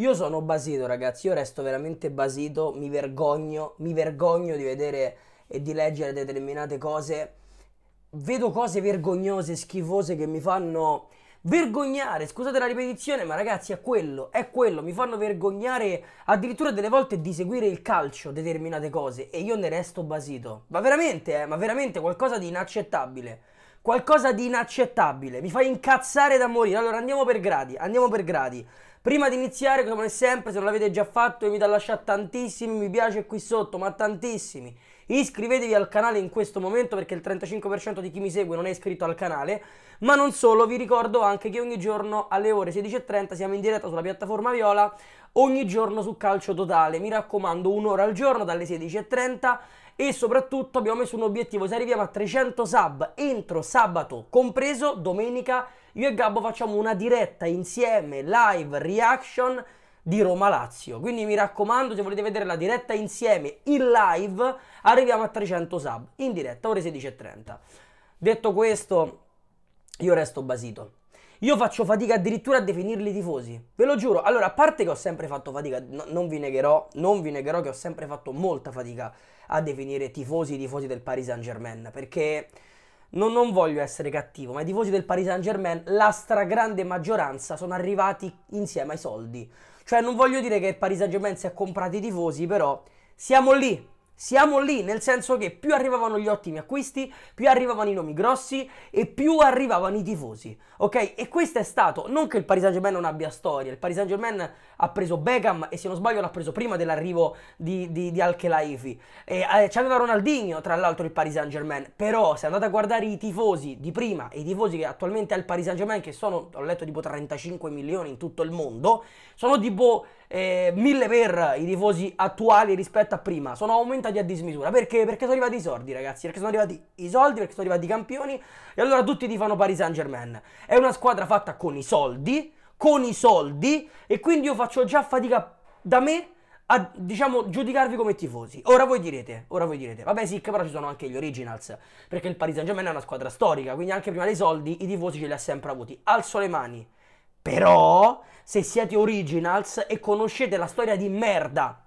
Io sono basito, ragazzi, io resto veramente basito, mi vergogno, mi vergogno di vedere e di leggere determinate cose. Vedo cose vergognose, schifose che mi fanno vergognare, scusate la ripetizione, ma ragazzi è quello, è quello, mi fanno vergognare addirittura delle volte di seguire il calcio, determinate cose, e io ne resto basito. Ma veramente, eh, ma veramente qualcosa di inaccettabile qualcosa di inaccettabile, mi fa incazzare da morire. Allora andiamo per gradi, andiamo per gradi. Prima di iniziare, come sempre, se non l'avete già fatto, vi invito a lasciare tantissimi mi piace qui sotto, ma tantissimi. Iscrivetevi al canale in questo momento perché il 35% di chi mi segue non è iscritto al canale. Ma non solo, vi ricordo anche che ogni giorno alle ore 16.30 siamo in diretta sulla piattaforma Viola, ogni giorno su Calcio Totale. Mi raccomando, un'ora al giorno dalle 16.30 e soprattutto abbiamo messo un obiettivo, se arriviamo a 300 sub entro sabato compreso, domenica, io e Gabbo facciamo una diretta insieme, live, reaction di Roma-Lazio. Quindi mi raccomando, se volete vedere la diretta insieme in live, arriviamo a 300 sub in diretta, ore 16.30. Detto questo, io resto basito. Io faccio fatica addirittura a definirli tifosi, ve lo giuro. Allora, a parte che ho sempre fatto fatica, no, non vi negherò, non vi negherò che ho sempre fatto molta fatica a definire tifosi i tifosi del Paris Saint Germain, perché non, non voglio essere cattivo, ma i tifosi del Paris Saint Germain, la stragrande maggioranza, sono arrivati insieme ai soldi. Cioè, non voglio dire che il Paris Saint Germain si è comprato i tifosi, però siamo lì, siamo lì, nel senso che più arrivavano gli ottimi acquisti, più arrivavano i nomi grossi e più arrivavano i tifosi, ok? E questo è stato, non che il Paris Saint-Germain non abbia storia, il Paris Saint-Germain ha preso Beckham e se non sbaglio l'ha preso prima dell'arrivo di, di, di Al-Khelaifi, e, eh, c'aveva Ronaldinho tra l'altro il Paris Saint-Germain, però se andate a guardare i tifosi di prima e i tifosi che attualmente ha il Paris Saint-Germain, che sono, ho letto tipo 35 milioni in tutto il mondo, sono tipo eh, mille per i tifosi attuali rispetto a prima. Sono aumentati a dismisura. Perché? Perché sono arrivati i soldi, ragazzi. Perché sono arrivati i soldi, perché sono arrivati i campioni. E allora tutti ti fanno Paris Saint Germain. È una squadra fatta con i soldi. Con i soldi. E quindi io faccio già fatica da me a, diciamo, giudicarvi come tifosi. Ora voi direte, ora voi direte, vabbè sì, però ci sono anche gli originals, perché il Paris Saint Germain è una squadra storica, quindi anche prima dei soldi i tifosi ce li ha sempre avuti. Alzo le mani però, se siete originals e conoscete la storia di merda,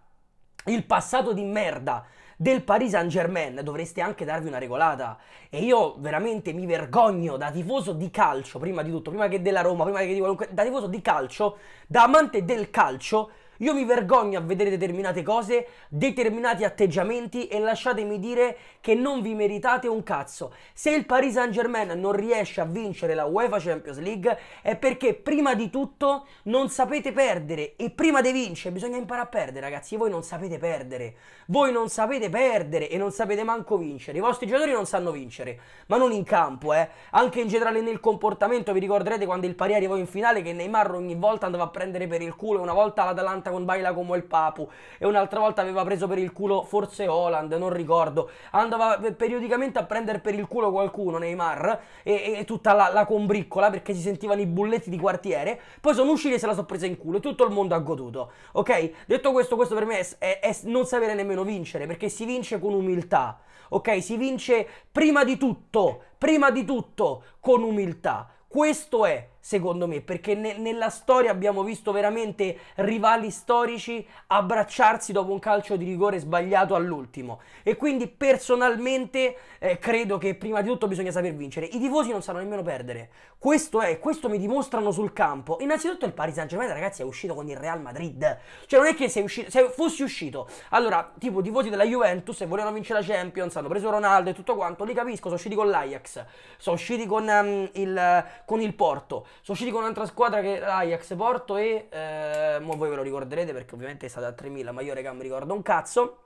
il passato di merda del Paris Saint Germain, dovreste anche darvi una regolata. E io veramente mi vergogno da tifoso di calcio, prima di tutto, prima che della Roma, prima che di qualunque, da tifoso di calcio, da amante del calcio, io mi vergogno a vedere determinate cose, determinati atteggiamenti e lasciatemi dire che non vi meritate un cazzo. Se il Paris Saint Germain non riesce a vincere la UEFA Champions League è perché prima di tutto non sapete perdere e prima di vincere bisogna imparare a perdere ragazzi, voi non sapete perdere, voi non sapete perdere e non sapete manco vincere, i vostri giocatori non sanno vincere, ma non in campo eh, anche in generale nel comportamento vi ricorderete quando il Paris arrivò in finale che Neymar ogni volta andava a prendere per il culo e una volta l'Atalanta con Baila come il Papu e un'altra volta aveva preso per il culo forse Holland, non ricordo. Andava eh, periodicamente a prendere per il culo qualcuno, Neymar, e, e tutta la, la, combriccola perché si sentivano i bulletti di quartiere. Poi sono usciti e se la sono presa in culo e tutto il mondo ha goduto. Ok? Detto questo, questo per me è, è, è non sapere nemmeno vincere perché si vince con umiltà. Ok? Si vince prima di tutto, prima di tutto con umiltà. Questo è secondo me, perché ne- nella storia abbiamo visto veramente rivali storici abbracciarsi dopo un calcio di rigore sbagliato all'ultimo. E quindi personalmente eh, credo che prima di tutto bisogna saper vincere. I tifosi non sanno nemmeno perdere. Questo è, questo mi dimostrano sul campo. Innanzitutto il Paris Saint-Germain, ragazzi, è uscito con il Real Madrid. Cioè non è che sei uscito, se fossi uscito, allora, tipo i tifosi della Juventus, se volevano vincere la Champions, hanno preso Ronaldo e tutto quanto, li capisco, sono usciti con l'Ajax, sono usciti con, um, il, con il Porto sono usciti con un'altra squadra che Ajax Porto e... Eh, mo voi ve lo ricorderete perché ovviamente è stata a 3.000, ma io raga mi ricordo un cazzo.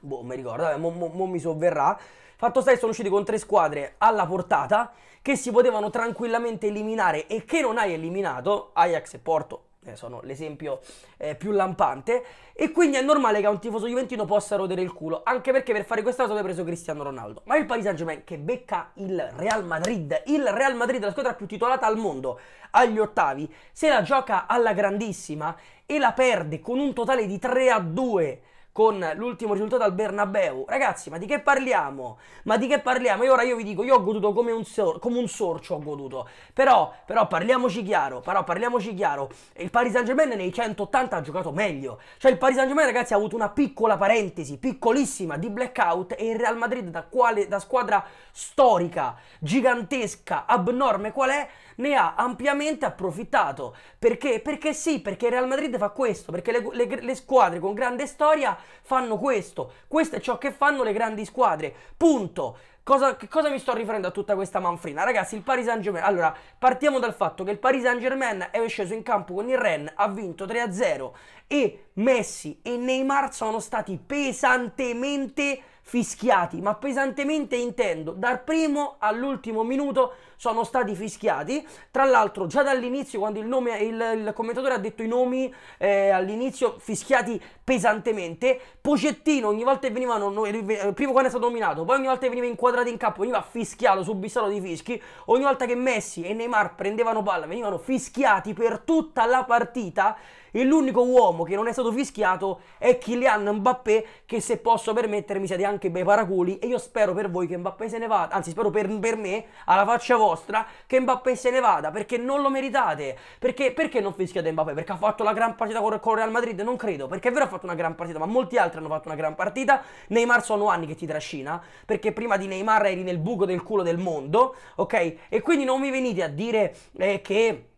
Boh, mi ricordo, vabbè, mo, mo, mo mi sovverrà. Fatto sta che sono usciti con tre squadre alla portata che si potevano tranquillamente eliminare e che non hai eliminato, Ajax e Porto eh, sono l'esempio eh, più lampante. E quindi è normale che un tifoso juventino possa rodere il culo, anche perché per fare questa cosa aveva preso Cristiano Ronaldo. Ma il Paris Saint-Germain che becca il Real Madrid, il Real Madrid la squadra più titolata al mondo, agli ottavi, se la gioca alla grandissima e la perde con un totale di 3 a 2 con l'ultimo risultato al Bernabeu. Ragazzi, ma di che parliamo? Ma di che parliamo? E ora io vi dico, io ho goduto come un, sor- come un sorcio, ho goduto. Però, però parliamoci chiaro, però parliamoci chiaro. Il Paris Saint-Germain nei 180 ha giocato meglio. Cioè il Paris Saint-Germain, ragazzi, ha avuto una piccola parentesi, piccolissima, di blackout e il Real Madrid da, quale, da squadra storica, gigantesca, abnorme qual è, ne ha ampiamente approfittato. Perché? Perché sì, perché il Real Madrid fa questo, perché le, le, le squadre con grande storia fanno questo. Questo è ciò che fanno le grandi squadre. Punto. Cosa, cosa mi sto riferendo a tutta questa manfrina? Ragazzi, il Paris Saint Germain. Allora, partiamo dal fatto che il Paris Saint Germain è sceso in campo con il Ren, ha vinto 3-0 e Messi e Neymar sono stati pesantemente fischiati, ma pesantemente intendo dal primo all'ultimo minuto sono stati fischiati. Tra l'altro, già dall'inizio, quando il, nome, il, il commentatore ha detto i nomi eh, all'inizio fischiati pesantemente, Pocettino ogni volta che veniva, non, eh, eh, prima quando è stato nominato, poi ogni volta che veniva inquadrato in campo, veniva fischiato, subissato di fischi. Ogni volta che Messi e Neymar prendevano palla, venivano fischiati per tutta la partita. E l'unico uomo che non è stato fischiato è Kylian Mbappé, che se posso permettermi siete anche bei paraculi. E io spero per voi che Mbappé se ne vada, anzi spero per, per me, alla faccia vostra vostra che Mbappé se ne vada perché non lo meritate. Perché, perché non fischiate Mbappé? Perché ha fatto la gran partita con, con Real Madrid? Non credo, perché è vero ha fatto una gran partita, ma molti altri hanno fatto una gran partita. Neymar sono anni che ti trascina, perché prima di Neymar eri nel buco del culo del mondo, ok? E quindi non mi venite a dire eh, che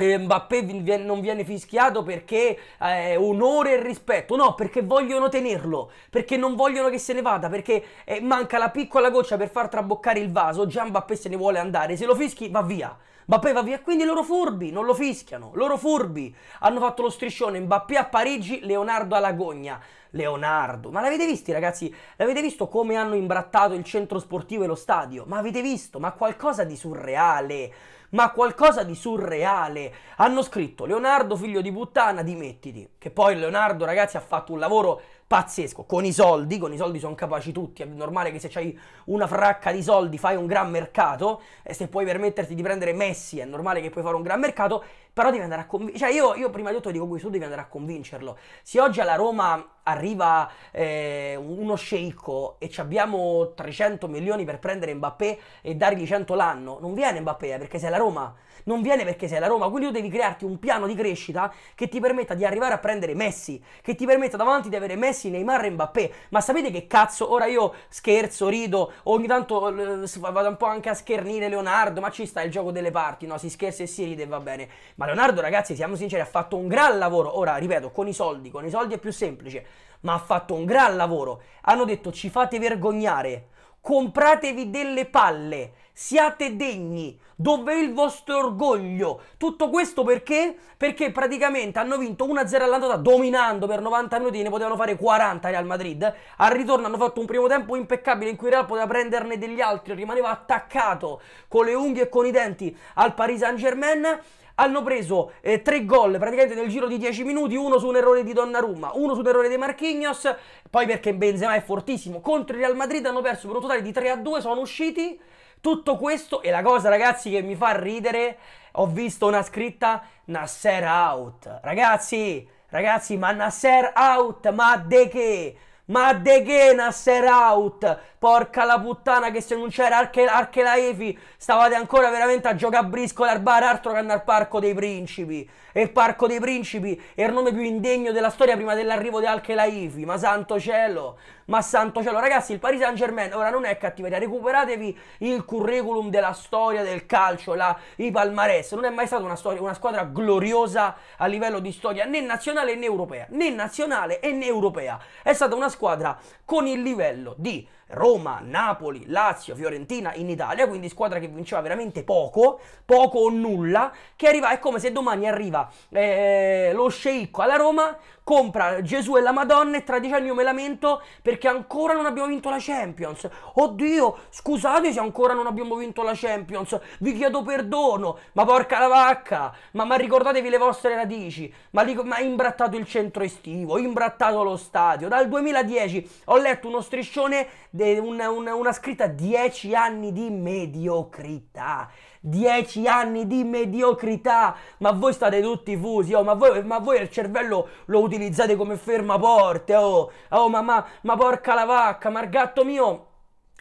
eh, Mbappé viene, non viene fischiato perché eh, onore e rispetto, no, perché vogliono tenerlo, perché non vogliono che se ne vada, perché eh, manca la piccola goccia per far traboccare il vaso, già Mbappé se ne vuole andare, se lo fischi va via. Mbappé va via, quindi loro furbi, non lo fischiano, loro furbi. Hanno fatto lo striscione Mbappé a Parigi, Leonardo all'Agogna. Leonardo, ma l'avete visto ragazzi? L'avete visto come hanno imbrattato il centro sportivo e lo stadio? Ma avete visto? Ma qualcosa di surreale ma qualcosa di surreale. Hanno scritto Leonardo figlio di puttana, dimettiti. Che poi Leonardo, ragazzi, ha fatto un lavoro pazzesco. Con i soldi, con i soldi sono capaci tutti. È normale che se hai una fracca di soldi fai un gran mercato. E se puoi permetterti di prendere Messi, è normale che puoi fare un gran mercato. Però devi andare a convincere. Cioè, io, io, prima di tutto dico questo: tu devi andare a convincerlo. Se oggi alla Roma arriva eh, uno sceicco e abbiamo 300 milioni per prendere Mbappé e dargli 100 l'anno, non viene Mbappé, eh, perché se la Roma non viene perché sei la Roma, quindi tu devi crearti un piano di crescita che ti permetta di arrivare a prendere Messi, che ti permetta davanti di avere Messi, Neymar e Mbappé. Ma sapete che cazzo? Ora io scherzo, rido, ogni tanto eh, vado un po' anche a schernire Leonardo, ma ci sta il gioco delle parti, no? Si scherza e si ride e va bene. Ma Leonardo, ragazzi, siamo sinceri, ha fatto un gran lavoro. Ora, ripeto, con i soldi, con i soldi è più semplice, ma ha fatto un gran lavoro. Hanno detto ci fate vergognare, compratevi delle palle siate degni, dov'è il vostro orgoglio? Tutto questo perché? Perché praticamente hanno vinto 1-0 all'andata dominando per 90 minuti, ne potevano fare 40 Real Madrid. Al ritorno hanno fatto un primo tempo impeccabile in cui Real poteva prenderne degli altri, rimaneva attaccato con le unghie e con i denti al Paris Saint-Germain hanno preso eh, tre gol praticamente nel giro di 10 minuti, uno su un errore di Donnarumma, uno su un errore di Marquinhos, poi perché Benzema è fortissimo, contro il Real Madrid hanno perso per un totale di 3 2, sono usciti tutto questo e la cosa ragazzi che mi fa ridere, ho visto una scritta Nasser out. Ragazzi, ragazzi, ma Nasser out, ma de che? Ma de che Nasser out? Porca la puttana che se non c'era Arche, la Efi stavate ancora veramente a giocare a briscola al bar altro che andare al parco dei principi e il Parco dei Principi è il nome più indegno della storia prima dell'arrivo di Al-Khelaifi. Ma santo cielo, ma santo cielo, ragazzi, il Paris Saint Germain ora non è cattiveria. Recuperatevi il curriculum della storia del calcio, la, i palmarès. Non è mai stata una, storia, una squadra gloriosa a livello di storia né nazionale né europea, né nazionale né europea. È stata una squadra con il livello di Roma, Napoli, Lazio, Fiorentina in Italia, quindi squadra che vinceva veramente poco, poco o nulla, che arriva, è come se domani arriva eh, lo sceicco alla Roma compra Gesù e la Madonna e tra dieci anni io me lamento perché ancora non abbiamo vinto la Champions. Oddio, scusate se ancora non abbiamo vinto la Champions, vi chiedo perdono, ma porca la vacca, ma, ma ricordatevi le vostre radici, ma, li, ma imbrattato il centro estivo, ha imbrattato lo stadio. Dal 2010 ho letto uno striscione, de, un, un, una scritta 10 anni di mediocrità. 10 anni di mediocrità, ma voi state tutti fusi, oh, ma, voi, ma voi il cervello lo utilizzate come fermaporte, oh, oh ma, ma, ma porca la vacca, ma il gatto mio...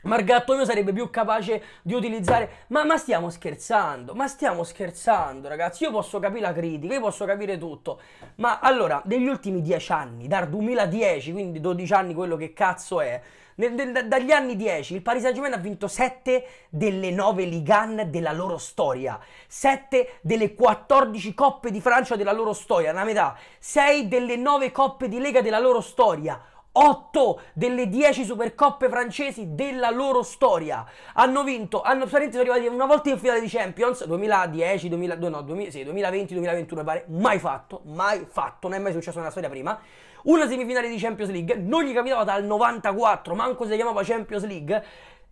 Margatto mio sarebbe più capace di utilizzare. Ma, ma, stiamo scherzando, ma stiamo scherzando, ragazzi. Io posso capire la critica, io posso capire tutto. Ma allora, negli ultimi dieci anni, dal 2010, quindi 12 anni, quello che cazzo è. Nel, nel, dagli anni 10 il Paris Saint-Germain ha vinto 7 delle 9 Ligue 1 della loro storia, 7 delle 14 Coppe di Francia della loro storia, una metà, 6 delle 9 Coppe di Lega della loro storia, 8 delle 10 supercoppe francesi della loro storia. Hanno vinto, hanno sono arrivati una volta in finale di Champions 2010, 2000, no, 2000, sì, 2020, 2021 pare, mai fatto, mai fatto, non è mai successo nella storia prima. Una semifinale di Champions League, non gli capitava dal 94, manco si chiamava Champions League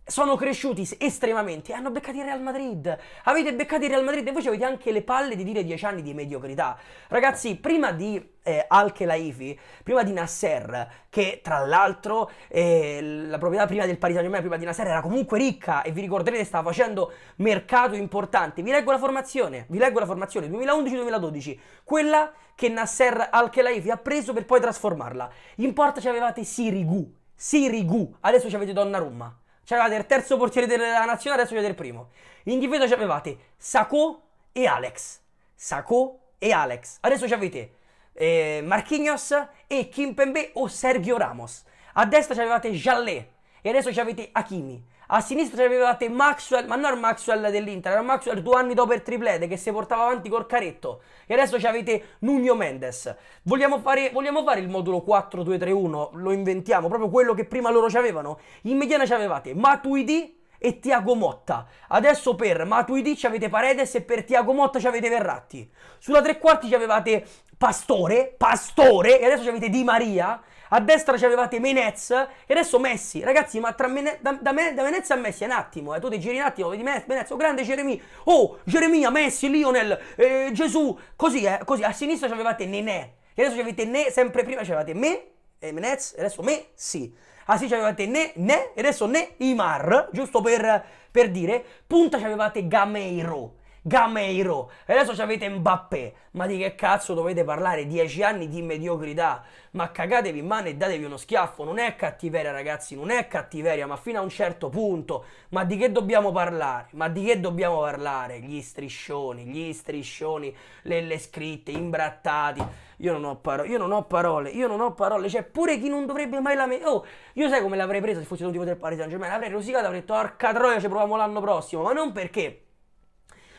sono cresciuti estremamente e hanno beccato il Real Madrid. Avete beccato il Real Madrid e voi avete anche le palle di dire 10 anni di mediocrità. Ragazzi, prima di eh, Al-Khelaifi, prima di Nasser, che tra l'altro eh, la proprietà prima del Paris Saint-Germain, prima di Nasser, era comunque ricca e vi ricorderete stava facendo mercato importante. Vi leggo la formazione, vi leggo la formazione 2011-2012, quella che Nasser Al-Khelaifi ha preso per poi trasformarla. In porta ci avevate Sirigu, Sirigu, adesso ci avete Donnarumma. C'avevate il terzo portiere della nazionale, adesso avete il primo. In difesa avevate Sacco e Alex. Sacco e Alex. Adesso c'avete eh, Marquinhos e Kimpembe o Sergio Ramos. A destra ci avevate Jallet e adesso ci avete Hakimi. A sinistra avevate Maxwell, ma non Maxwell dell'Inter, era Maxwell due anni dopo il triplete che si portava avanti col caretto. E adesso ci avete Nuno Mendes. Vogliamo fare, vogliamo fare, il modulo 4-2-3-1, lo inventiamo, proprio quello che prima loro ci avevano. In mediana ci avevate Matuidi, e Tiago Motta. Adesso per Matuidi ci avete Paredes e per Tiago Motta ci avete Verratti. Sulla tre quarti ci avevate Pastore, Pastore e adesso ci avete Di Maria. A destra ci avevate Menez e adesso Messi. Ragazzi, ma Mene, da, da, Menez a Messi è un attimo, eh. tu ti giri un attimo, vedi Menez, Menez, oh grande Geremia, oh Geremia, Messi, Lionel, eh, Gesù, così, eh, così. A sinistra ci avevate Nenè e adesso ci avete Ne, sempre prima ci avevate me e Menez e adesso Messi. Asic ah, ci avevate Ne, Ne e adesso Ne Imar, giusto per, per dire. Punta ci avevate Gameiro. Gameiro e adesso avete Mbappé. Ma di che cazzo dovete parlare? Dieci anni di mediocrità. Ma cagatevi in mano e datevi uno schiaffo. Non è cattiveria, ragazzi, non è cattiveria, ma fino a un certo punto. Ma di che dobbiamo parlare? Ma di che dobbiamo parlare? Gli striscioni, gli striscioni, le, le scritte, imbrattati. Io non ho parole, io non ho parole, io non ho parole. Cioè, pure chi non dovrebbe mai lamentare. Oh, io sai come l'avrei presa se fossi un tipo del Paris Saint Germain? L'avrei rosicato, avrei detto, orca troia, ci proviamo l'anno prossimo. Ma non perché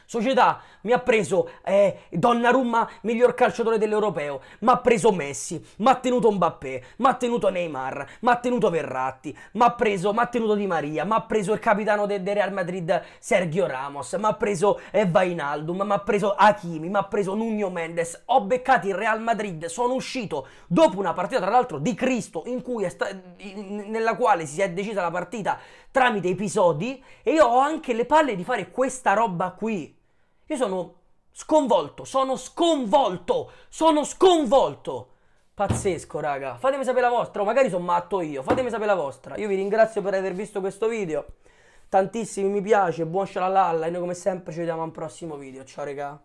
Società mi ha preso eh, Donnarumma, miglior calciatore dell'Europeo, mi ha preso Messi, mi ha tenuto Mbappé, mi ha tenuto Neymar, mi ha tenuto Verratti, mi ha preso, mi ha tenuto Di Maria, mi ha preso il capitano del de Real Madrid Sergio Ramos, mi ha preso eh, Vainaldum, mi ha preso Hakimi, mi ha preso Nuno Mendes, ho beccato il Real Madrid, sono uscito dopo una partita tra l'altro di Cristo in cui è sta- in, nella quale si è decisa la partita tramite episodi e io ho anche le palle di fare questa roba qui. Io sono sconvolto, sono sconvolto, sono sconvolto. Pazzesco, raga. Fatemi sapere la vostra, o magari sono matto io. Fatemi sapere la vostra. Io vi ringrazio per aver visto questo video. Tantissimi mi piace, buon scialallalla e noi come sempre ci vediamo a un prossimo video. Ciao, raga.